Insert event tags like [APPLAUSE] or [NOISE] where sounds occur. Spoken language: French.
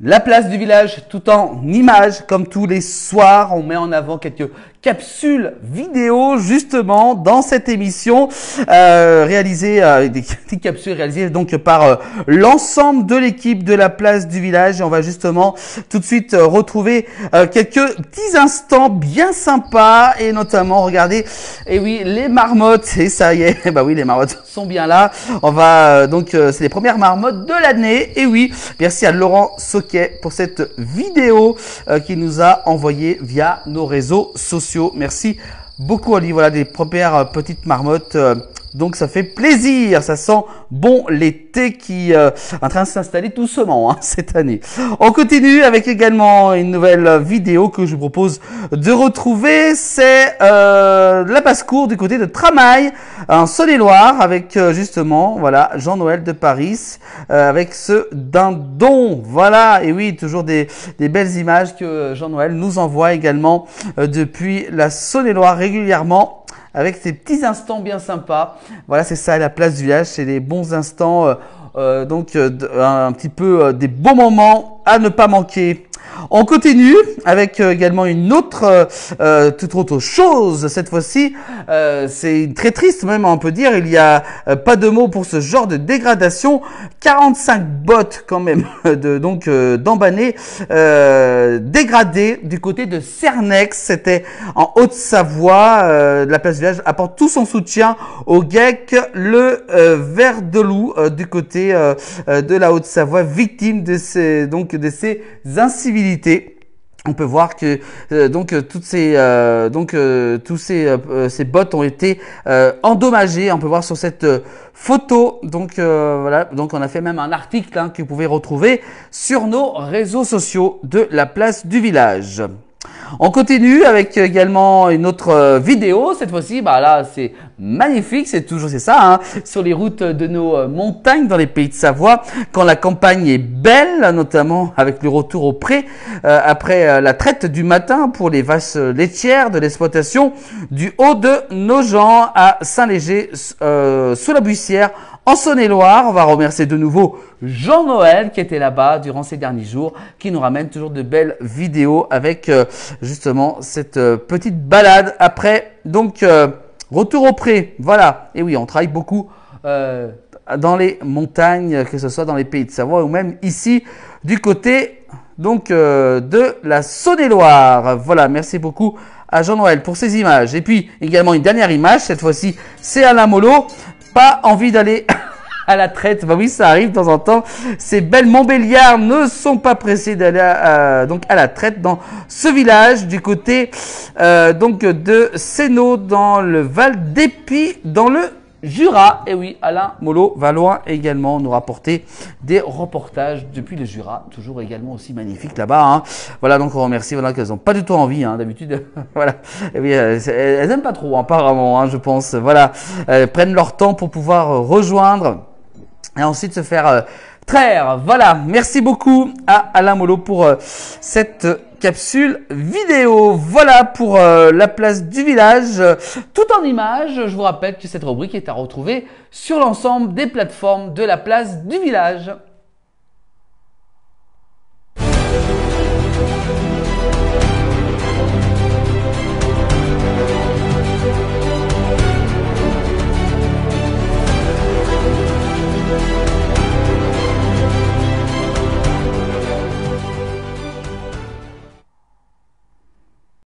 La place du village tout en images, comme tous les soirs, on met en avant quelques capsule vidéo justement dans cette émission euh, réalisée euh, [LAUGHS] des, capsules réalisées donc par euh, l'ensemble de l'équipe de la place du village et on va justement tout de suite retrouver quelques petits instants bien sympas et notamment regardez et eh oui les marmottes et ça y est [LAUGHS] bah oui les marmottes [LAUGHS] sont bien là on va donc c'est les premières marmottes de l'année et oui merci à Laurent Soquet pour cette vidéo qu'il nous a envoyé via nos réseaux sociaux Merci beaucoup, Ali. Voilà des premières euh, petites marmottes euh, donc ça fait plaisir, ça sent bon l'été qui euh, est en train de s'installer doucement hein, [LAUGHS] cette année. On continue avec également une nouvelle vidéo que je vous propose de retrouver. C'est euh, la basse-cour du côté de Tramail en Saône-et-Loire avec euh, justement voilà Jean-Noël de Paris avec ce dindon. Voilà, et oui, toujours des, des belles images que Jean-Noël nous envoie également depuis la Saône-et-Loire régulièrement avec ces petits instants bien sympas. Voilà, c'est ça la place du village, c'est les bons instants, euh, euh, donc euh, un, petit peu des bons moments à ne pas manquer. On continue avec euh, également une autre, euh, euh, toute autre chose. Cette fois-ci, c'est très triste même, on peut dire. Il n'y a pas de mots pour ce genre de dégradation. 45 bottes quand même, [LAUGHS] de, donc dégradés du côté de Cernex. C'était en Haute-Savoie. la place village apporte tout son soutien au GEC, le ver de loup du côté de la Haute-Savoie, victime de ces, donc de ces incivilités on peut voir que euh, donc euh, toutes ces euh, donc tous ces, bottes ont été endommagées. On peut voir sur cette photo donc voilà donc on a fait même un article hein, que vous pouvez retrouver sur nos réseaux sociaux de la place du village. On continue avec également une autre vidéo. Cette fois-ci, bah là, c'est magnifique, c'est toujours c'est ça, hein, sur les routes de nos euh, montagnes dans les pays de Savoie, quand la campagne est belle, notamment avec le retour au pré euh, après euh, la traite du matin pour les vases laitières de l'exploitation du haut de Nogent à Saint-Léger sous la Buissière en Saône-et-Loire. On va remercier de nouveau Jean-Noël qui était là-bas durant ces derniers jours, qui nous ramène toujours de belles vidéos avec justement cette petite balade après donc Retour au pré, voilà. Et oui, on travaille beaucoup euh, dans les montagnes, que ce soit dans les pays de Savoie ou même ici du côté donc euh, de la Saône-et-Loire. Voilà, merci beaucoup à Jean-Noël pour ces images. Et puis également une dernière image, cette fois-ci c'est Alain Molo. Pas envie d'aller [LAUGHS] à la traite. Bah oui, ça arrive de temps en temps. Ces belles Montbéliards ne sont pas pressées d'aller donc à la traite dans ce village du côté euh, donc de Sénaud dans le Val d'Épi dans le Jura. Et oui, Alain Molo va loin également nous rapporter des reportages depuis le Jura, toujours également aussi magnifique là-bas. Hein. Voilà, donc on remercie. Voilà qu'elles n'ont pas du tout envie, hein, d'habitude. [LAUGHS] voilà, et oui, euh, elles, n'aiment pas trop apparemment, hein, je pense. Voilà, elles prennent leur temps pour pouvoir rejoindre et ensuite se faire euh, traire. Voilà, merci beaucoup à Alain Molo pour euh, cette capsule vidéo. Voilà pour euh, la place du village, tout en images. Je vous rappelle que cette rubrique est à retrouver sur l'ensemble des plateformes de la place du village.